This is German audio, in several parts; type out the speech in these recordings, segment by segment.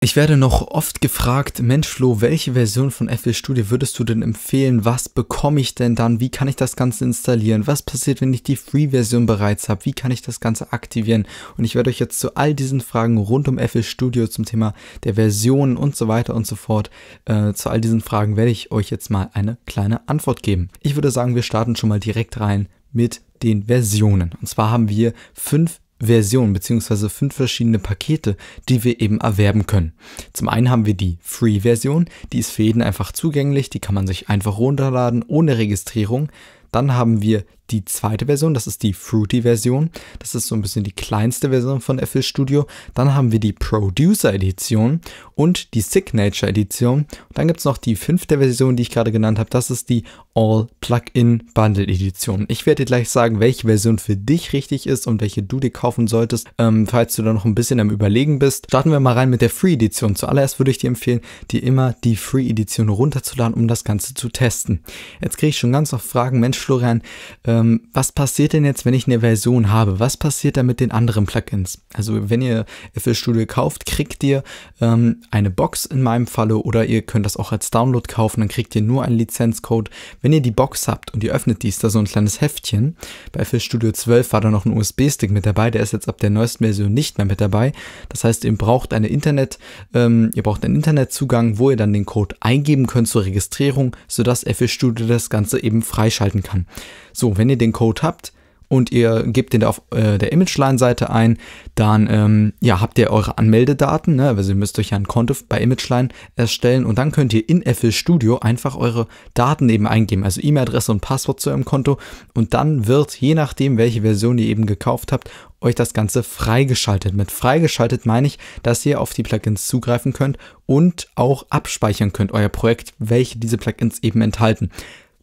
Ich werde noch oft gefragt, Mensch Flo, welche Version von FL Studio würdest du denn empfehlen? Was bekomme ich denn dann? Wie kann ich das Ganze installieren? Was passiert, wenn ich die Free-Version bereits habe? Wie kann ich das Ganze aktivieren? Und ich werde euch jetzt zu all diesen Fragen rund um FL Studio zum Thema der Versionen und so weiter und so fort, äh, zu all diesen Fragen werde ich euch jetzt mal eine kleine Antwort geben. Ich würde sagen, wir starten schon mal direkt rein mit den Versionen. Und zwar haben wir fünf Versionen beziehungsweise fünf verschiedene Pakete, die wir eben erwerben können. Zum einen haben wir die Free-Version, die ist für jeden einfach zugänglich, die kann man sich einfach runterladen ohne Registrierung. Dann haben wir die zweite Version, das ist die Fruity-Version. Das ist so ein bisschen die kleinste Version von FL Studio. Dann haben wir die Producer-Edition und die Signature-Edition. dann gibt es noch die fünfte Version, die ich gerade genannt habe. Das ist die All-Plugin-Bundle-Edition. Ich werde dir gleich sagen, welche Version für dich richtig ist und welche du dir kaufen solltest, ähm, falls du da noch ein bisschen am Überlegen bist. Starten wir mal rein mit der Free-Edition. Zuallererst würde ich dir empfehlen, dir immer die Free-Edition runterzuladen, um das Ganze zu testen. Jetzt kriege ich schon ganz oft Fragen, Mensch, Mensch, Florian, ähm, was passiert denn jetzt, wenn ich eine Version habe? Was passiert da mit den anderen Plugins? Also wenn ihr FL Studio kauft, kriegt ihr ähm, eine Box in meinem Falle oder ihr könnt das auch als Download kaufen, dann kriegt ihr nur einen Lizenzcode. Wenn ihr die Box habt und ihr öffnet die, ist da so ein kleines Heftchen. Bei FL Studio 12 war da noch ein USB-Stick mit dabei, der ist jetzt ab der neuesten Version nicht mehr mit dabei. Das heißt, ihr braucht eine Internet, ähm, ihr braucht einen Internetzugang, wo ihr dann den Code eingeben könnt zur Registrierung, sodass FL Studio das Ganze eben freischalten kann kann. So, wenn ihr den Code habt und ihr gebt den auf äh, der ImageLine-Seite ein, dann ähm, ja, habt ihr eure Anmeldedaten, ne? also ihr müsst euch ja ein Konto bei ImageLine erstellen und dann könnt ihr in FL Studio einfach eure Daten eben eingeben, also E-Mail-Adresse und Passwort zu eurem Konto und dann wird, je nachdem, welche Version ihr eben gekauft habt, euch das Ganze freigeschaltet. Mit freigeschaltet meine ich, dass ihr auf die Plugins zugreifen könnt und auch abspeichern könnt, euer Projekt, welche diese Plugins eben enthalten.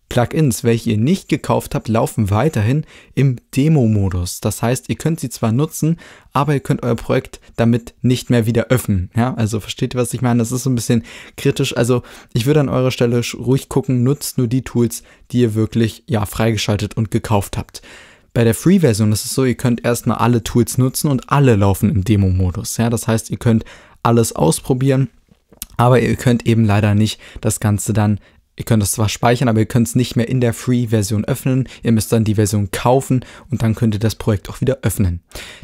Plugins, welche ihr nicht gekauft habt, laufen weiterhin im Demo-Modus. Das heißt, ihr könnt sie zwar nutzen, aber ihr könnt euer Projekt damit nicht mehr wieder öffnen. Ja, also versteht ihr, was ich meine? Das ist so ein bisschen kritisch. Also ich würde an eurer Stelle ruhig gucken, nutzt nur die Tools, die ihr wirklich, ja, freigeschaltet und gekauft habt. Bei der Free-Version ist es so, ihr könnt erstmal alle Tools nutzen und alle laufen im Demo-Modus. Ja, das heißt, ihr könnt alles ausprobieren aber ihr könnt eben leider nicht das Ganze dann Ihr könnt es zwar speichern, aber ihr könnt es nicht mehr in der Free-Version öffnen. Ihr müsst dann die Version kaufen und dann könnt ihr das Projekt auch wieder öffnen.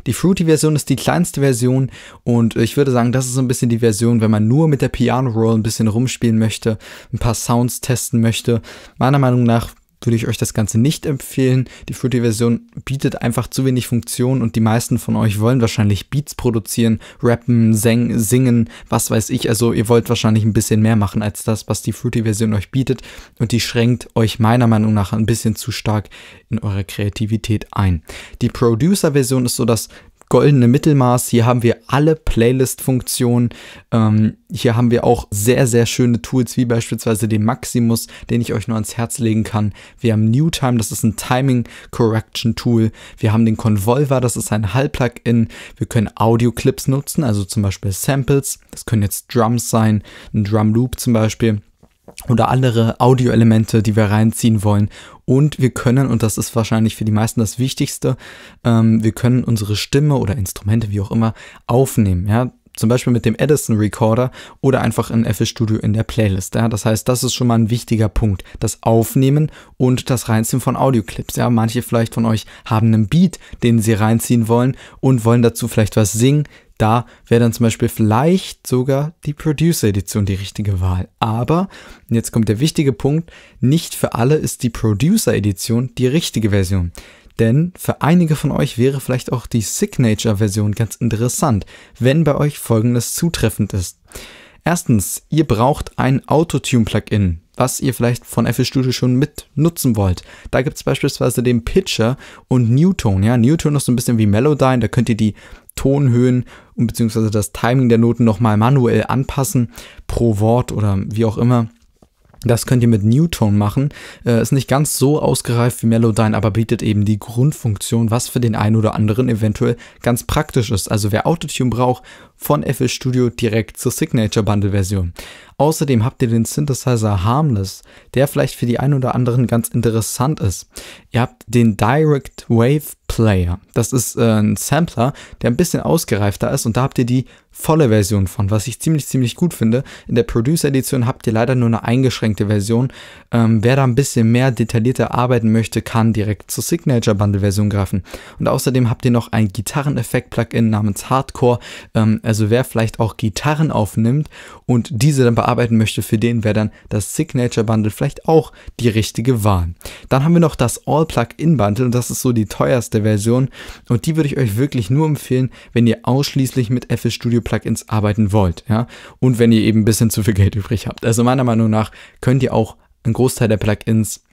Die Fruity-Version ist die kleinste Version und ich würde sagen, das ist so ein bisschen die Version, wenn man nur mit der Piano Roll ein bisschen rumspielen möchte, ein paar Sounds testen möchte. Meiner Meinung nach würde ich euch das Ganze nicht empfehlen. Die Fruity-Version bietet einfach zu wenig Funktionen und die meisten von euch wollen wahrscheinlich Beats produzieren, rappen, sing, singen, was weiß ich. Also ihr wollt wahrscheinlich ein bisschen mehr machen als das, was die Fruity-Version euch bietet und die schränkt euch meiner Meinung nach ein bisschen zu stark in eure Kreativität ein. Die Producer-Version ist so das goldene Mittelmaß. Hier haben wir alle Playlist-Funktionen. Ähm, hier haben wir auch sehr, sehr schöne Tools, wie beispielsweise den Maximus, den ich euch nur ans Herz legen kann. Wir haben Newtime, das ist ein Timing Correction Tool. Wir haben den Convolver, das ist ein Hall-Plugin. Wir können Audio-Clips nutzen, also zum Beispiel Samples. Das können jetzt Drums sein, ein Drum Loop zum Beispiel oder andere Audioelemente, die wir reinziehen wollen. Und wir können, und das ist wahrscheinlich für die meisten das Wichtigste, ähm, wir können unsere Stimme oder Instrumente, wie auch immer, aufnehmen. Ja? Zum Beispiel mit dem Edison Recorder oder einfach in FS Studio in der Playlist. Ja? Das heißt, das ist schon mal ein wichtiger Punkt. Das Aufnehmen und das Reinziehen von Audioclips. Ja? Manche vielleicht von euch haben einen Beat, den sie reinziehen wollen und wollen dazu vielleicht was singen da wäre dann zum Beispiel vielleicht sogar die Producer-Edition die richtige Wahl. Aber, und jetzt kommt der wichtige Punkt, nicht für alle ist die Producer-Edition die richtige Version. Denn für einige von euch wäre vielleicht auch die Signature-Version ganz interessant, wenn bei euch folgendes zutreffend ist. Erstens, ihr braucht ein Autotune-Plugin, was ihr vielleicht von FL Studio schon mit nutzen wollt. Da gibt es beispielsweise den Pitcher und Newtone. Ja, Newtone ist so ein bisschen wie Melodyne, da könnt ihr die Tonhöhen und beziehungsweise das Timing der Noten nochmal manuell anpassen pro Wort oder wie auch immer. Das könnt ihr mit Newtone machen. Äh, ist nicht ganz so ausgereift wie Melodyne, aber bietet eben die Grundfunktion, was für den einen oder anderen eventuell ganz praktisch ist. Also wer Autotune braucht, von FL Studio direkt zur Signature Bundle Version. Außerdem habt ihr den Synthesizer Harmless, der vielleicht für die einen oder anderen ganz interessant ist. Ihr habt den Direct Wave Player. Das ist äh, ein Sampler, der ein bisschen ausgereifter ist und da habt ihr die volle Version von, was ich ziemlich, ziemlich gut finde. In der Producer-Edition habt ihr leider nur eine eingeschränkte Version. Ähm, wer da ein bisschen mehr detaillierter arbeiten möchte, kann direkt zur Signature-Bundle-Version greifen. Und außerdem habt ihr noch ein Gitarreneffekt-Plugin namens Hardcore. Ähm, also wer vielleicht auch Gitarren aufnimmt und diese dann bearbeiten möchte, für den wäre dann das Signature-Bundle vielleicht auch die richtige Wahl. Dann haben wir noch das All-Plugin-Bundle und das ist so die teuerste Version. Und die würde ich euch wirklich nur empfehlen, wenn ihr ausschließlich mit FL Studio Plugins arbeiten wollt, ja. Und wenn ihr eben ein bisschen zu viel Geld übrig habt. Also meiner Meinung nach könnt ihr auch einen Großteil der Plugins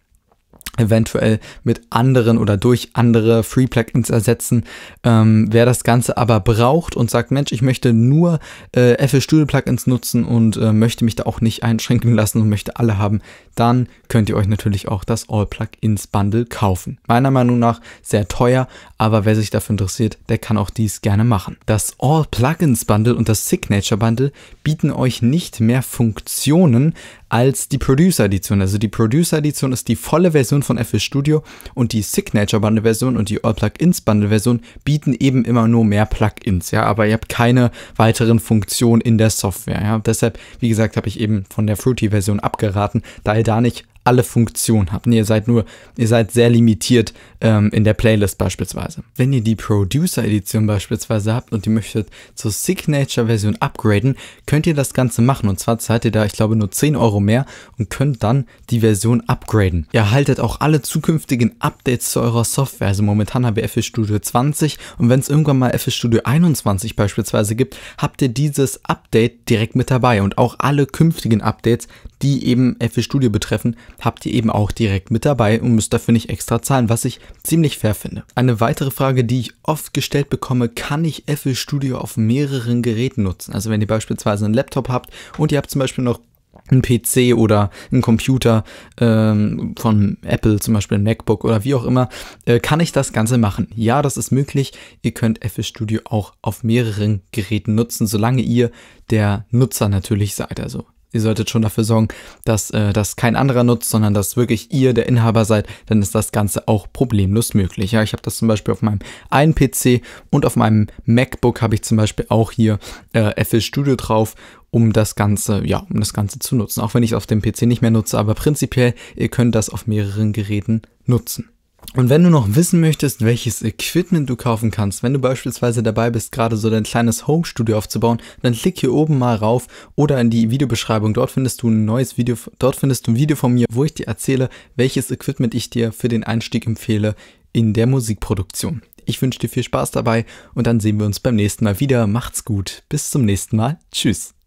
eventuell mit anderen oder durch andere Free Plugins ersetzen. Ähm, wer das Ganze aber braucht und sagt, Mensch, ich möchte nur äh, FL Studio Plugins nutzen und äh, möchte mich da auch nicht einschränken lassen und möchte alle haben, dann könnt ihr euch natürlich auch das All Plugins Bundle kaufen. Meiner Meinung nach sehr teuer, aber wer sich dafür interessiert, der kann auch dies gerne machen. Das All Plugins Bundle und das Signature Bundle bieten euch nicht mehr Funktionen als die Producer Edition. Also die Producer Edition ist die volle Version von FL Studio und die Signature Bundle Version und die All Plugins Bundle Version bieten eben immer nur mehr Plugins, ja, aber ihr habt keine weiteren Funktionen in der Software, ja. Deshalb, wie gesagt, habe ich eben von der Fruity Version abgeraten, da ihr da nicht alle Funktionen habt. ihr seid nur, ihr seid sehr limitiert ähm, in der Playlist beispielsweise. Wenn ihr die Producer Edition beispielsweise habt und ihr möchtet zur Signature Version upgraden, könnt ihr das Ganze machen. Und zwar zahlt ihr da, ich glaube, nur 10 Euro mehr und könnt dann die Version upgraden. Ihr erhaltet auch alle zukünftigen Updates zu eurer Software. Also momentan habe ich FS Studio 20 und wenn es irgendwann mal FS Studio 21 beispielsweise gibt, habt ihr dieses Update direkt mit dabei und auch alle künftigen Updates die eben FL Studio betreffen, habt ihr eben auch direkt mit dabei und müsst dafür nicht extra zahlen, was ich ziemlich fair finde. Eine weitere Frage, die ich oft gestellt bekomme, kann ich FL Studio auf mehreren Geräten nutzen? Also wenn ihr beispielsweise einen Laptop habt und ihr habt zum Beispiel noch ein PC oder ein Computer ähm, von Apple, zum Beispiel ein MacBook oder wie auch immer, äh, kann ich das Ganze machen. Ja, das ist möglich. Ihr könnt FL Studio auch auf mehreren Geräten nutzen, solange ihr der Nutzer natürlich seid. Also ihr solltet schon dafür sorgen, dass äh, das kein anderer nutzt, sondern dass wirklich ihr der Inhaber seid, dann ist das Ganze auch problemlos möglich. Ja, ich habe das zum Beispiel auf meinem einen PC und auf meinem MacBook habe ich zum Beispiel auch hier äh, FL Studio drauf, um das Ganze, ja, um das Ganze zu nutzen. Auch wenn ich es auf dem PC nicht mehr nutze, aber prinzipiell, ihr könnt das auf mehreren Geräten nutzen. Und wenn du noch wissen möchtest, welches Equipment du kaufen kannst, wenn du beispielsweise dabei bist, gerade so dein kleines Home-Studio aufzubauen, dann klick hier oben mal rauf oder in die Videobeschreibung. Dort findest du ein neues Video, dort findest du ein Video von mir, wo ich dir erzähle, welches Equipment ich dir für den Einstieg empfehle in der Musikproduktion. Ich wünsche dir viel Spaß dabei und dann sehen wir uns beim nächsten Mal wieder. Macht's gut. Bis zum nächsten Mal. Tschüss.